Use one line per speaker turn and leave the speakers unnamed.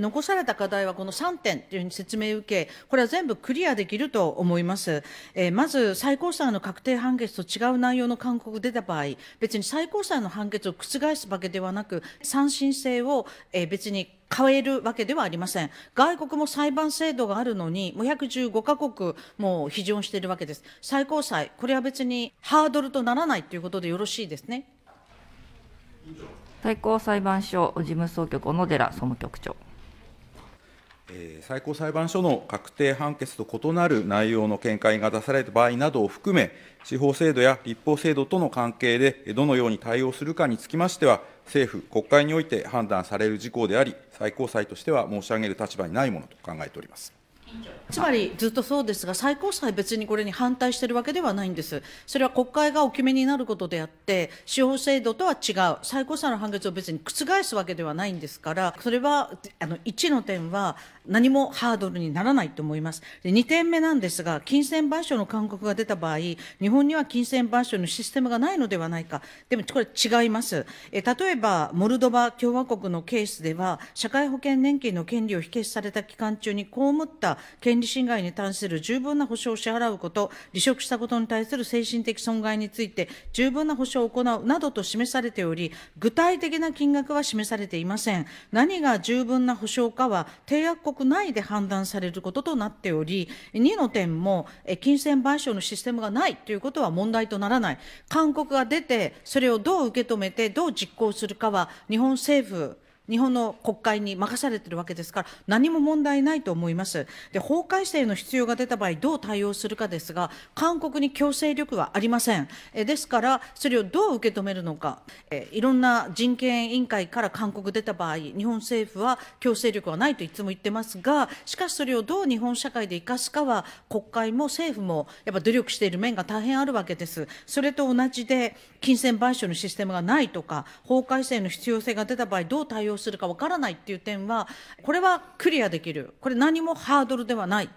残された課題はこの3点というふうに説明を受け、これは全部クリアできると思います。えー、まず、最高裁の確定判決と違う内容の勧告が出た場合、別に最高裁の判決を覆すわけではなく、三審制を、えー、別に変えるわけではありません。外国も裁判制度があるのに、515カ国も批准しているわけです。最高裁、これは別にハードルとならないということでよろしいですね。
最高裁判所事務総局小野寺総務局長。最高裁判所の確定判決と異なる内容の見解が出された場合などを含め、司法制度や立法制度との関係でどのように対応するかにつきましては、政府、国会において判断される事項であり、最高裁としては申し上げる立場にないものと考えております。
つまりずっとそうですが、最高裁、別にこれに反対しているわけではないんです、それは国会がお決めになることであって、司法制度とは違う、最高裁の判決を別に覆すわけではないんですから、それはあの1の点は、何もハードルにならないと思います、で2点目なんですが、金銭賠償の勧告が出た場合、日本には金銭賠償のシステムがないのではないか、でもこれ、違います、え例えばモルドバ共和国のケースでは、社会保険年金の権利を否決された期間中に被った権利侵害に対する十分な保障を支払うこと、離職したことに対する精神的損害について十分な保障を行うなどと示されており、具体的な金額は示されていません。何が十分な保障かは、締約国内で判断されることとなっており、2の点も、金銭賠償のシステムがないということは問題とならない。勧告が出て、それをどう受け止めて、どう実行するかは、日本政府、日本の国会に任されているわけですから、何も問題ないと思います。で、法改正の必要が出た場合、どう対応するかですが、韓国に強制力はありません。えですから、それをどう受け止めるのかえ、いろんな人権委員会から韓国出た場合、日本政府は強制力はないといつも言ってますが、しかしそれをどう日本社会で生かすかは、国会も政府もやっぱ努力している面が大変あるわけです。それと同じで、金銭賠償のシステムがないとか、法改正の必要性が出た場合、どう対応用するかわからないっていう点はこれはクリアできるこれ何もハードルではない